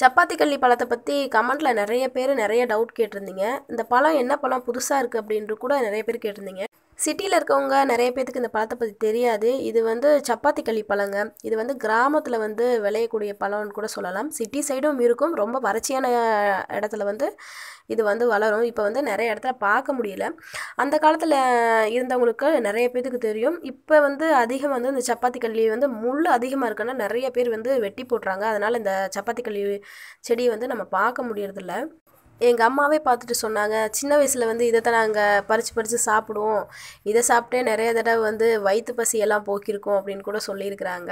சப்பாத்தி கள்ளி பழத்தை பற்றி கமெண்ட்டில் நிறைய பேர் நிறைய டவுட் கேட்டிருந்தீங்க இந்த பழம் என்ன பழம் புதுசாக இருக்குது அப்படின்ட்டு கூட நிறைய பேர் கேட்டிருந்தீங்க சிட்டியில் இருக்கவங்க நிறைய பேத்துக்கு இந்த பழத்தை பற்றி தெரியாது இது வந்து சப்பாத்தி களி பழங்க இது வந்து கிராமத்தில் வந்து விளையக்கூடிய பழம்னு கூட சொல்லலாம் சிட்டி சைடும் இருக்கும் ரொம்ப வறட்சியான இடத்துல வந்து இது வந்து வளரும் இப்போ வந்து நிறைய இடத்துல பார்க்க முடியல அந்த காலத்தில் இருந்தவங்களுக்கு நிறைய பேத்துக்கு தெரியும் இப்போ வந்து அதிகம் வந்து இந்த சப்பாத்தி களி வந்து முள் அதிகமாக இருக்குன்னா நிறைய பேர் வந்து வெட்டி போட்டுறாங்க அதனால் இந்த சப்பாத்தி களி செடியை வந்து நம்ம பார்க்க முடியறதில்ல எங்கள் அம்மாவே பார்த்துட்டு சொன்னாங்க சின்ன வயசில் வந்து இதை தான் நாங்கள் பறித்து பறித்து சாப்பிடுவோம் இதை சாப்பிட்டே நிறைய தடவை வந்து வயிற்று பசியெல்லாம் போக்கியிருக்கோம் அப்படின்னு கூட சொல்லியிருக்கிறாங்க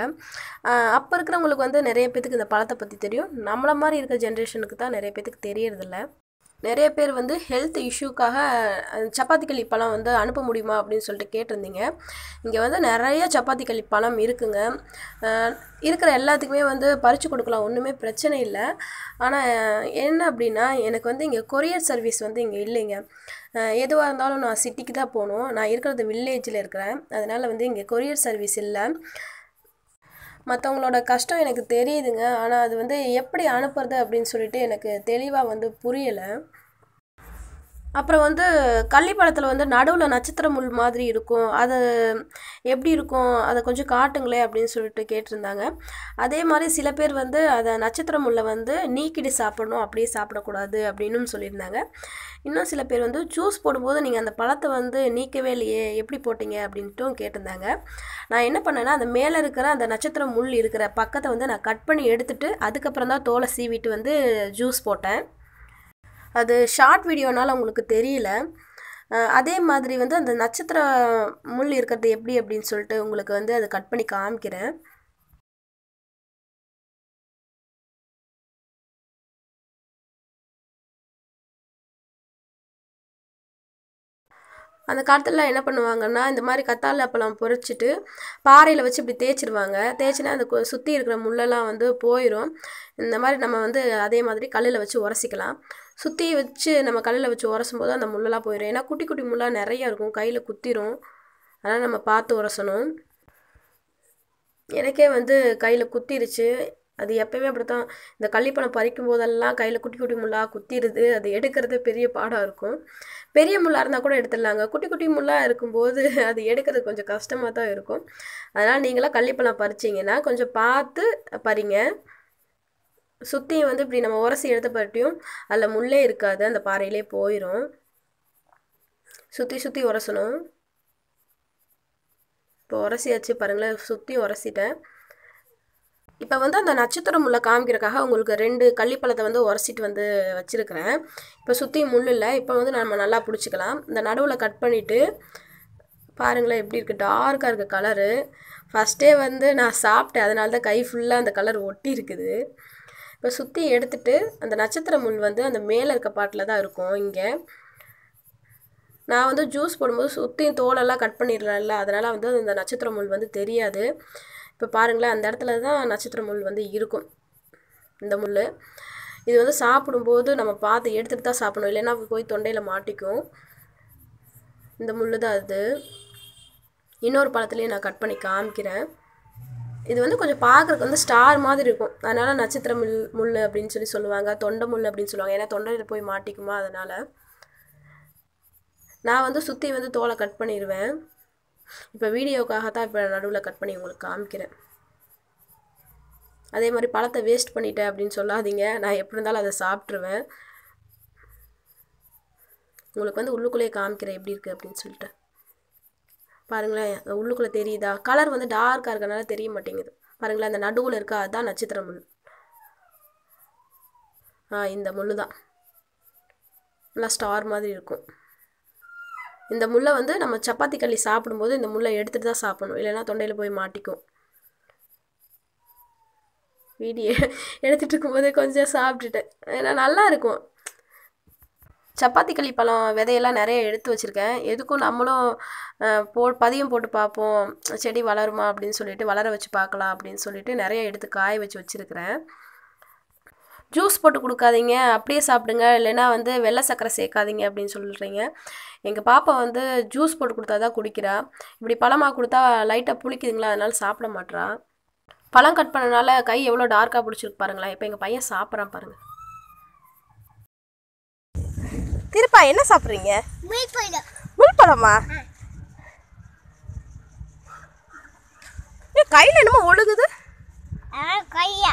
அப்போ இருக்கிறவங்களுக்கு வந்து நிறைய பேத்துக்கு இந்த பழத்தை பற்றி தெரியும் நம்மளை மாதிரி இருக்கிற ஜென்ரேஷனுக்கு தான் நிறைய பேத்துக்கு தெரியறதில்ல நிறைய பேர் வந்து ஹெல்த் இஷ்யூக்காக சப்பாத்தி பழம் வந்து அனுப்ப முடியுமா அப்படின்னு சொல்லிட்டு கேட்டிருந்தீங்க இங்கே வந்து நிறைய சப்பாத்தி பழம் இருக்குங்க இருக்கிற எல்லாத்துக்குமே வந்து பறித்து கொடுக்கலாம் ஒன்றுமே பிரச்சனை இல்லை ஆனால் என்ன அப்படின்னா எனக்கு வந்து இங்கே கொரியர் சர்வீஸ் வந்து இங்கே இல்லைங்க எதுவாக இருந்தாலும் நான் சிட்டிக்கு தான் போகணும் நான் இருக்கிறது வில்லேஜில் இருக்கிறேன் அதனால் வந்து இங்கே கொரியர் சர்வீஸ் இல்லை மற்றவங்களோட கஷ்டம் எனக்கு தெரியுதுங்க ஆனால் அது வந்து எப்படி அனுப்புறது அப்படின்னு சொல்லிட்டு எனக்கு தெளிவாக வந்து புரியலை அப்புறம் வந்து கள்ளிப்பழத்தில் வந்து நடுவில் நட்சத்திர முள் மாதிரி இருக்கும் அது எப்படி இருக்கும் அதை கொஞ்சம் காட்டுங்களேன் அப்படின்னு சொல்லிட்டு கேட்டிருந்தாங்க அதே மாதிரி சில பேர் வந்து அதை நட்சத்திர முல்லை வந்து நீக்கிட்டு சாப்பிடணும் அப்படியே சாப்பிடக்கூடாது அப்படின்னு சொல்லியிருந்தாங்க இன்னும் சில பேர் வந்து ஜூஸ் போடும்போது நீங்கள் அந்த பழத்தை வந்து நீக்கவே இல்லையே எப்படி போட்டிங்க அப்படின்ட்டும் கேட்டிருந்தாங்க நான் என்ன பண்ணேன்னா அந்த மேலே இருக்கிற அந்த நட்சத்திர முள் இருக்கிற பக்கத்தை வந்து நான் கட் பண்ணி எடுத்துட்டு அதுக்கப்புறம் தான் தோலை சீவிட்டு வந்து ஜூஸ் போட்டேன் அது ஷார்ட் வீடியோனால் உங்களுக்கு தெரியல அதே மாதிரி வந்து அந்த நட்சத்திர முள் இருக்கிறது எப்படி அப்படின்னு சொல்லிட்டு உங்களுக்கு வந்து அதை கட் பண்ணி காமிக்கிறேன் அந்த காலத்தில் என்ன பண்ணுவாங்கன்னா இந்த மாதிரி கத்தாழை அப்பளம் பொறிச்சிட்டு பாறையில் வச்சு இப்படி தேய்ச்சிடுவாங்க தேய்ச்சினா அந்த சுற்றி இருக்கிற முள்ளெல்லாம் வந்து போயிடும் இந்த மாதிரி நம்ம வந்து அதே மாதிரி கல்லில் வச்சு உரசிக்கலாம் சுற்றி வச்சு நம்ம கல்லில் வச்சு உரசும் போது அந்த முள்ளெல்லாம் போயிடும் ஏன்னா குட்டி குட்டி முள்ளாக நிறைய இருக்கும் கையில் குத்திரும் அதனால் நம்ம பார்த்து உரசணும் எனக்கே வந்து கையில் குத்திருச்சு அது எப்பயுமே அப்படி தான் இந்த கள்ளிப்பழம் பறிக்கும் போதெல்லாம் கையில் குட்டி குட்டி முள்ளாக குத்திடுது அது எடுக்கிறது பெரிய பாடாக இருக்கும் பெரிய முள்ளாக இருந்தால் கூட எடுத்துடலாங்க குட்டி குட்டி முள்ளாக இருக்கும்போது அது எடுக்கிறது கொஞ்சம் கஷ்டமாக தான் இருக்கும் அதனால் நீங்களாம் கள்ளிப்பழம் பறிச்சிங்கன்னா கொஞ்சம் பார்த்து பறிங்க சுற்றியும் வந்து இப்படி நம்ம உரசி எடுத்த பட்டியும் அதில் முள்ளே இருக்காது அந்த பாறையிலே போயிடும் சுற்றி சுற்றி உரசணும் இப்போ உரசியாச்சு பாருங்களேன் சுற்றி உரசிட்டேன் இப்போ வந்து அந்த நட்சத்திரம் முல்லை காமிக்கிறக்காக உங்களுக்கு ரெண்டு கள்ளிப்பழத்தை வந்து உரசிட்டு வந்து வச்சுருக்கிறேன் இப்போ சுற்றி முள் இல்லை இப்போ வந்து நம்ம நல்லா பிடிச்சிக்கலாம் இந்த நடுவில் கட் பண்ணிவிட்டு பாருங்களேன் எப்படி இருக்குது டார்க்காக இருக்குது கலரு ஃபஸ்ட்டே வந்து நான் சாப்பிட்டேன் அதனால தான் கை ஃபுல்லாக அந்த கலர் ஒட்டி இருக்குது இப்போ சுற்றி எடுத்துகிட்டு அந்த நட்சத்திர முள் வந்து அந்த மேலே இருக்க பாட்டில் தான் இருக்கும் இங்கே நான் வந்து ஜூஸ் போடும்போது சுற்றியும் தோலெல்லாம் கட் பண்ணிடலாம்ல அதனால் வந்து அந்த நட்சத்திர முள் வந்து தெரியாது இப்போ பாருங்களேன் அந்த இடத்துல தான் நட்சத்திர முள் வந்து இருக்கும் இந்த முள் இது வந்து சாப்பிடும்போது நம்ம பார்த்து எடுத்துகிட்டு தான் சாப்பிடணும் இல்லைன்னா போய் தொண்டையில் மாட்டிக்கும் இந்த முள் தான் அது இன்னொரு பழத்துலேயும் நான் கட் பண்ணி காமிக்கிறேன் இது வந்து கொஞ்சம் பார்க்குறக்கு வந்து ஸ்டார் மாதிரி இருக்கும் அதனால் நட்சத்திர முள் முள் அப்படின்னு சொல்லி சொல்லுவாங்க தொண்டை முள் அப்படின்னு சொல்லுவாங்க ஏன்னா தொண்டையில் போய் மாட்டிக்குமா அதனால் நான் வந்து சுற்றி வந்து தோலை கட் பண்ணிடுவேன் இப்போ வீடியோக்காக தான் இப்போ நடுவில் கட் பண்ணி உங்களுக்கு காமிக்கிறேன் அதே மாதிரி பழத்தை வேஸ்ட் பண்ணிட்டேன் அப்படின்னு சொல்லாதீங்க நான் எப்படி இருந்தாலும் அதை சாப்பிட்ருவேன் உங்களுக்கு வந்து உள்ளுக்குள்ளேயே காமிக்கிறேன் எப்படி இருக்குது அப்படின்னு சொல்லிட்டு பாருங்களேன் உள்ளுக்குள்ளே தெரியுதா கலர் வந்து டார்க்காக இருக்கனால தெரிய மாட்டேங்குது பாருங்களேன் அந்த நடுவில் இருக்கா அதுதான் நட்சத்திர முள் ஆ இந்த முள் தான் நல்லா ஸ்டார் மாதிரி இருக்கும் இந்த முல்லை வந்து நம்ம சப்பாத்தி களி சாப்பிடும்போது இந்த முல்லை எடுத்துகிட்டு தான் சாப்பிடணும் இல்லைனா தொண்டையில் போய் மாட்டிக்கும் வீடியோ எடுத்துகிட்டு இருக்கும்போது கொஞ்சம் சாப்பிட்டுட்டேன் ஏன்னா நல்லா இருக்கும் சப்பாத்தி களி பழம் விதையெல்லாம் நிறைய எடுத்து வச்சுருக்கேன் எதுக்கும் நம்மளும் போ பதியம் போட்டு பார்ப்போம் செடி வளருமா அப்படின்னு சொல்லிட்டு வளர வச்சு பார்க்கலாம் அப்படின்னு சொல்லிட்டு நிறைய எடுத்து காய வச்சு வச்சுருக்கிறேன் ஜூஸ் போட்டு கொடுக்காதீங்க அப்படியே சாப்பிடுங்க இல்லைனா வந்து வெள்ளை சக்கரை சேர்க்காதீங்க அப்படின்னு சொல்கிறீங்க எங்கள் பாப்பா வந்து ஜூஸ் போட்டு கொடுத்தா தான் குடிக்கிறா இப்படி பழமாக கொடுத்தா லைட்டாக புளிக்குதுங்களா அதனால் சாப்பிட மாட்றா பழம் கட் பண்ணனால கை எவ்வளோ டார்க்காக பிடிச்சிருக்கு பாருங்களேன் இப்போ எங்கள் பையன் சாப்பிட்றான் பாருங்கள் திருப்பா என்ன சாப்பிட்றீங்க முள் கையில் என்னமோ ஒழுகுது கையா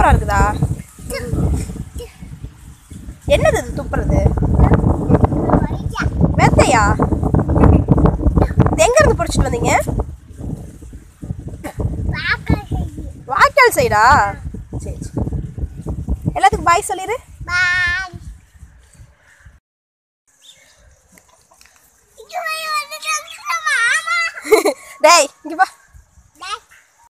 சூப்பராக இருக்குதா என்னது இது துப்புறது வெத்தையா எங்க எங்கேருந்து பிடிச்சிட்டு வந்தீங்க வாய்க்கால் சைடா சரி சரி எல்லாத்துக்கும் பாய் சொல்லிடு டேய் இங்கே வா